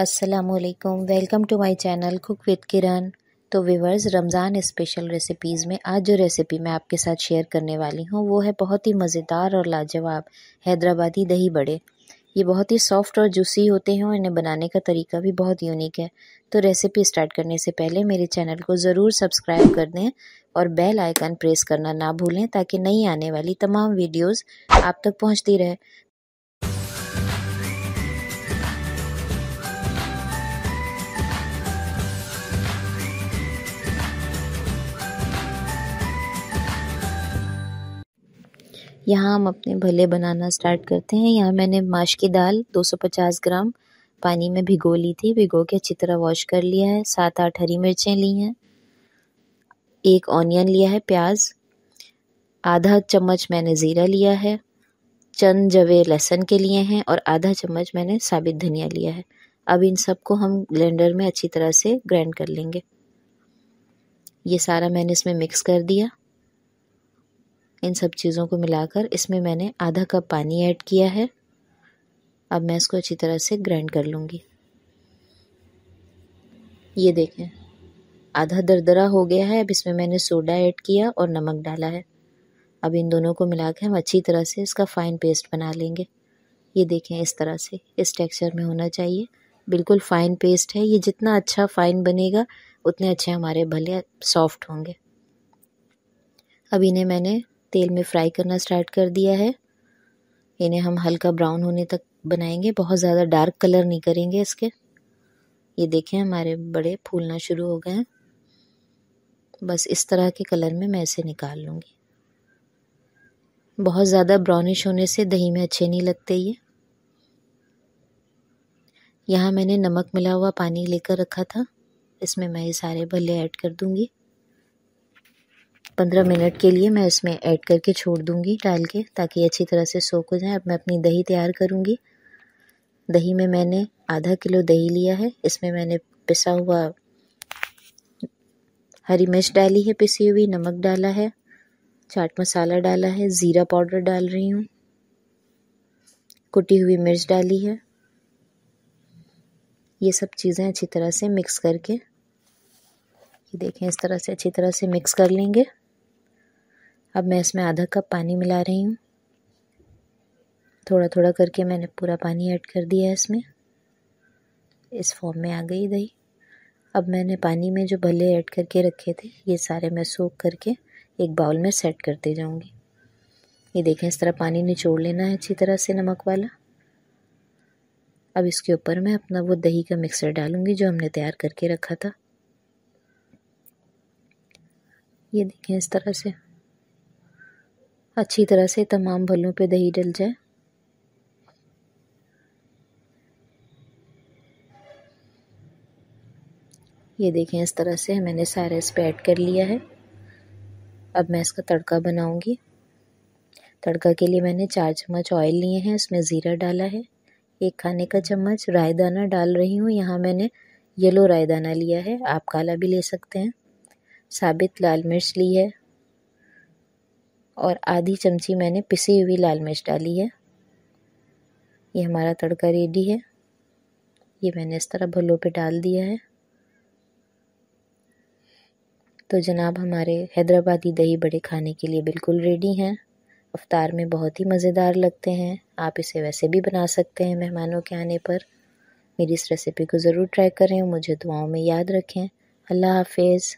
असलकम welcome to my channel cook with Kiran तो viewers Ramzan special recipes में आज जो रेसिपी मैं आपके साथ शेयर करने वाली हूँ वो है बहुत ही मज़ेदार और लाजवाब हैदराबादी दही बड़े ये बहुत ही सॉफ्ट और जूसी होते हैं और इन्हें बनाने का तरीका भी बहुत यूनिक है तो रेसिपी स्टार्ट करने से पहले मेरे चैनल को ज़रूर सब्सक्राइब कर दें और बेल आइकन प्रेस करना ना भूलें ताकि नई आने वाली तमाम वीडियोस आप तक पहुंचती रहे यहाँ हम अपने भले बनाना स्टार्ट करते हैं यहाँ मैंने माश की दाल 250 ग्राम पानी में भिगो ली थी भिगो के अच्छी तरह वॉश कर लिया है सात आठ हरी मिर्चें ली हैं एक ऑनियन लिया है प्याज आधा चम्मच मैंने ज़ीरा लिया है चंद जवे लहसन के लिए हैं और आधा चम्मच मैंने साबित धनिया लिया है अब इन सबको हम ब्लेंडर में अच्छी तरह से ग्राइंड कर लेंगे ये सारा मैंने इसमें मिक्स कर दिया इन सब चीज़ों को मिलाकर इसमें मैंने आधा कप पानी ऐड किया है अब मैं इसको अच्छी तरह से ग्राइंड कर लूँगी ये देखें आधा दरदरा हो गया है अब इसमें मैंने सोडा ऐड किया और नमक डाला है अब इन दोनों को मिला हम अच्छी तरह से इसका फ़ाइन पेस्ट बना लेंगे ये देखें इस तरह से इस टेक्सचर में होना चाहिए बिल्कुल फ़ाइन पेस्ट है ये जितना अच्छा फ़ाइन बनेगा उतने अच्छे हमारे भले सॉफ्ट होंगे अब इन्हें मैंने तेल में फ्राई करना स्टार्ट कर दिया है इन्हें हम हल्का ब्राउन होने तक बनाएंगे बहुत ज़्यादा डार्क कलर नहीं करेंगे इसके ये देखें हमारे बड़े फूलना शुरू हो गए हैं बस इस तरह के कलर में मैं इसे निकाल लूँगी बहुत ज़्यादा ब्राउनिश होने से दही में अच्छे नहीं लगते ये यहाँ मैंने नमक मिला हुआ पानी लेकर रखा था इसमें मैं ये सारे भले ऐड कर दूँगी पंद्रह मिनट के लिए मैं इसमें ऐड करके छोड़ दूँगी डाल के ताकि अच्छी तरह से सोख हो जाए अब मैं अपनी दही तैयार करूँगी दही में मैंने आधा किलो दही लिया है इसमें मैंने पिसा हुआ हरी मिर्च डाली है पिसी हुई नमक डाला है चाट मसाला डाला है ज़ीरा पाउडर डाल रही हूँ कुटी हुई मिर्च डाली है ये सब चीज़ें अच्छी तरह से मिक्स करके ये देखें इस तरह से अच्छी तरह से मिक्स कर लेंगे अब मैं इसमें आधा कप पानी मिला रही हूँ थोड़ा थोड़ा करके मैंने पूरा पानी ऐड कर दिया है इसमें इस फॉर्म में आ गई दही अब मैंने पानी में जो भले ऐड करके रखे थे ये सारे मैं सूख करके एक बाउल में सेट करते जाऊँगी ये देखें इस तरह पानी निचोड़ लेना है अच्छी तरह से नमक वाला अब इसके ऊपर मैं अपना वो दही का मिक्सर डालूँगी जो हमने तैयार करके रखा था ये देखें इस तरह से अच्छी तरह से तमाम भल्लों पे दही डल जाए ये देखें इस तरह से मैंने सारा इस पर ऐड कर लिया है अब मैं इसका तड़का बनाऊंगी तड़का के लिए मैंने चार चम्मच ऑयल लिए हैं इसमें ज़ीरा डाला है एक खाने का चम्मच राय दाना डाल रही हूँ यहाँ मैंने येलो राय दाना लिया है आप काला भी ले सकते हैं साबित लाल मिर्च ली है और आधी चमची मैंने पिसी हुई लाल मिर्च डाली है ये हमारा तड़का रेडी है ये मैंने इस तरह भल्लों पे डाल दिया है तो जनाब हमारे हैदराबादी दही बड़े खाने के लिए बिल्कुल रेडी हैं अफ्तार में बहुत ही मज़ेदार लगते हैं आप इसे वैसे भी बना सकते हैं मेहमानों के आने पर मेरी इस रेसिपी को ज़रूर ट्राई करें मुझे दुआओं में याद रखें अल्लाह हाफिज़